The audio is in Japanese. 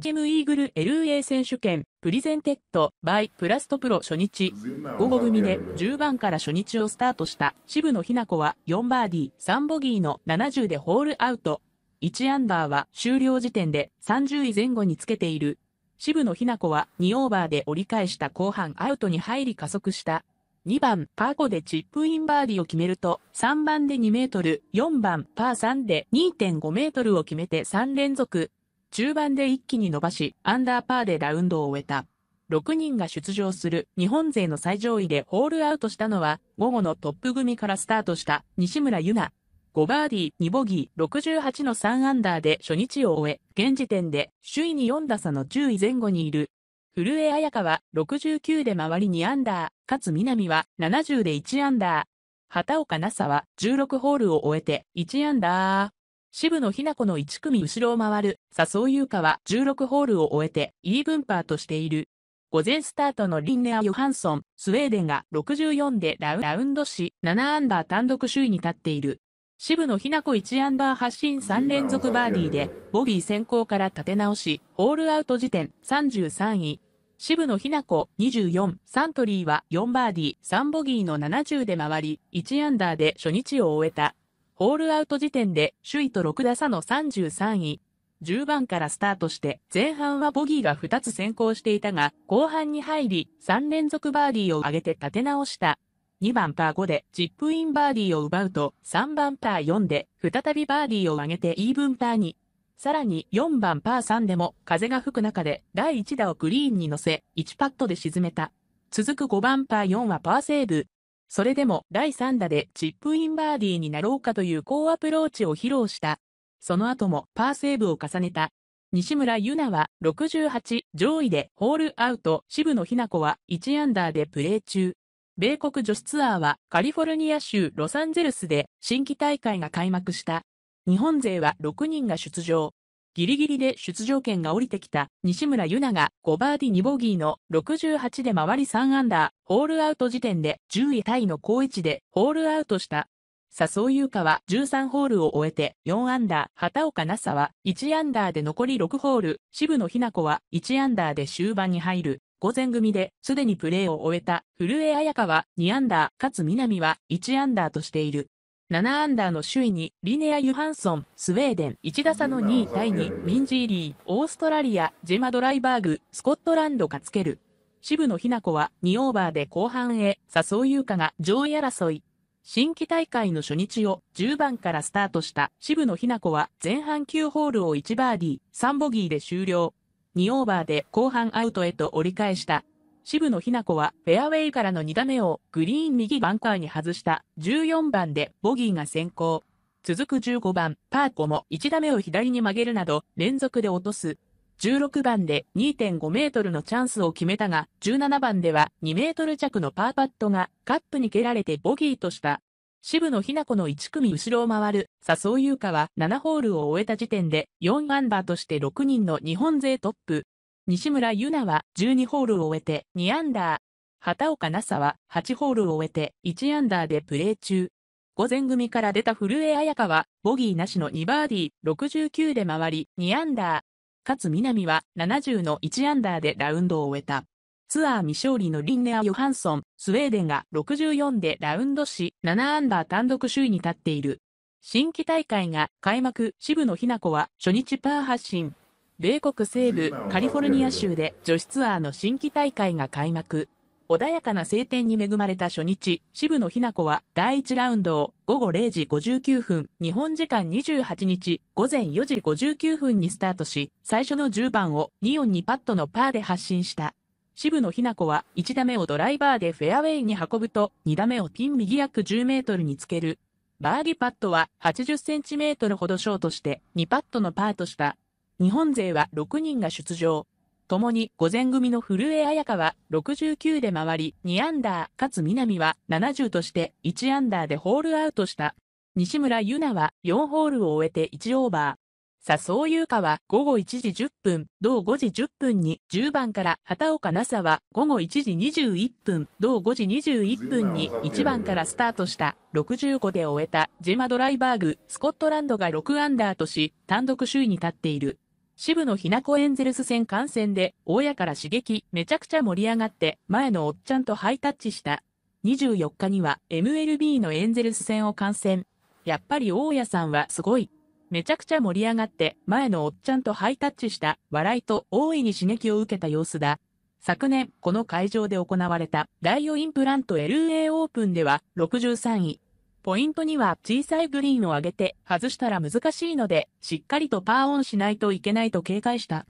ジームイーグル LA 選手権プリゼンテッドバイプラストプロ初日午後組で10番から初日をスタートした渋野日向子は4バーディー3ボギーの70でホールアウト1アンダーは終了時点で30位前後につけている渋野日向子は2オーバーで折り返した後半アウトに入り加速した2番パー5でチップインバーディーを決めると3番で2メートル4番パー3で2.5メートルを決めて3連続中盤で一気に伸ばし、アンダーパーでラウンドを終えた。6人が出場する日本勢の最上位でホールアウトしたのは、午後のトップ組からスタートした西村優奈。5バーディー、2ボギー、68の3アンダーで初日を終え、現時点で首位に4打差の10位前後にいる。古江彩香は69で周り2アンダー、勝南は70で1アンダー。畑岡奈紗は16ホールを終えて1アンダー。渋野日向子の1組後ろを回る笹生優香は16ホールを終えてイーブンパーとしている。午前スタートのリンネア・ヨハンソン、スウェーデンが64でラウンドし、7アンダー単独首位に立っている。渋野日向子1アンダー発進3連続バーディーで、ボギー先行から立て直し、ホールアウト時点33位。渋野日向子24、サントリーは4バーディー、3ボギーの70で回り、1アンダーで初日を終えた。オールアウト時点で首位と6打差の33位。10番からスタートして前半はボギーが2つ先行していたが後半に入り3連続バーディーを上げて立て直した。2番パー5でチップインバーディーを奪うと3番パー4で再びバーディーを上げてイーブンパーに。さらに4番パー3でも風が吹く中で第1打をグリーンに乗せ1パットで沈めた。続く5番パー4はパーセーブ。それでも第3打でチップインバーディーになろうかという好アプローチを披露した。その後もパーセーブを重ねた。西村優奈は68上位でホールアウト渋野日向子は1アンダーでプレー中。米国女子ツアーはカリフォルニア州ロサンゼルスで新規大会が開幕した。日本勢は6人が出場。ギリギリで出場権が降りてきた西村優菜が5バーディ2ボギーの68で回り3アンダー、ホールアウト時点で10位タイの高位置でホールアウトした。笹生優香は13ホールを終えて4アンダー、畑岡奈紗は1アンダーで残り6ホール、渋野日向子は1アンダーで終盤に入る。午前組で、すでにプレーを終えた、古江彩香は2アンダー、勝みなみは1アンダーとしている。7アンダーの首位にリネア・ユハンソン、スウェーデン、1打差の2位タイにミンジーリー、オーストラリア、ジェマ・ドライバーグ、スコットランドがつける。渋野日向子は2オーバーで後半へ、笹生優香が上位争い。新規大会の初日を10番からスタートした渋野日向子は前半9ホールを1バーディー、3ボギーで終了。2オーバーで後半アウトへと折り返した渋野日向子はフェアウェイからの2打目をグリーン右バンカーに外した14番でボギーが先行。続く15番、パー5も1打目を左に曲げるなど連続で落とす。16番で2.5メートルのチャンスを決めたが、17番では2メートル弱のパーパットがカップに蹴られてボギーとした。渋野日向子の1組後ろを回る笹生優香は7ホールを終えた時点で4アンダーとして6人の日本勢トップ。西村優奈は12ホールを終えて2アンダー。畑岡奈紗は8ホールを終えて1アンダーでプレー中。午前組から出た古江彩香はボギーなしの2バーディー69で回り2アンダー。勝みなみは70の1アンダーでラウンドを終えた。ツアー未勝利のリンネア・ヨハンソン、スウェーデンが64でラウンドし、7アンダー単独首位に立っている。新規大会が開幕、渋野日向子は初日パー発進。米国西部カリフォルニア州で女子ツアーの新規大会が開幕。穏やかな晴天に恵まれた初日、渋野日向子は第1ラウンドを午後0時59分、日本時間28日午前4時59分にスタートし、最初の10番を2音2パットのパーで発進した。渋野日向子は1打目をドライバーでフェアウェイに運ぶと、2打目をピン右約10メートルにつける。バーディパットは80センチメートルほどショートして、2パットのパーとした。日本勢は6人が出場。共に午前組の古江彩香は69で回り2アンダー、勝南は70として1アンダーでホールアウトした。西村優奈は4ホールを終えて1オーバー。笹生優香は午後1時10分、同5時10分に10番から畑岡奈紗は午後1時21分、同5時21分に1番からスタートした65で終えたジェマドライバーグ、スコットランドが6アンダーとし単独首位に立っている。渋野日向子エンゼルス戦観戦で、大家から刺激、めちゃくちゃ盛り上がって、前のおっちゃんとハイタッチした。24日には MLB のエンゼルス戦を観戦。やっぱり大家さんはすごい。めちゃくちゃ盛り上がって、前のおっちゃんとハイタッチした、笑いと大いに刺激を受けた様子だ。昨年、この会場で行われた、ダイオインプラント LA オープンでは、63位、ポイントには小さいグリーンを上げて外したら難しいので、しっかりとパーオンしないといけないと警戒した。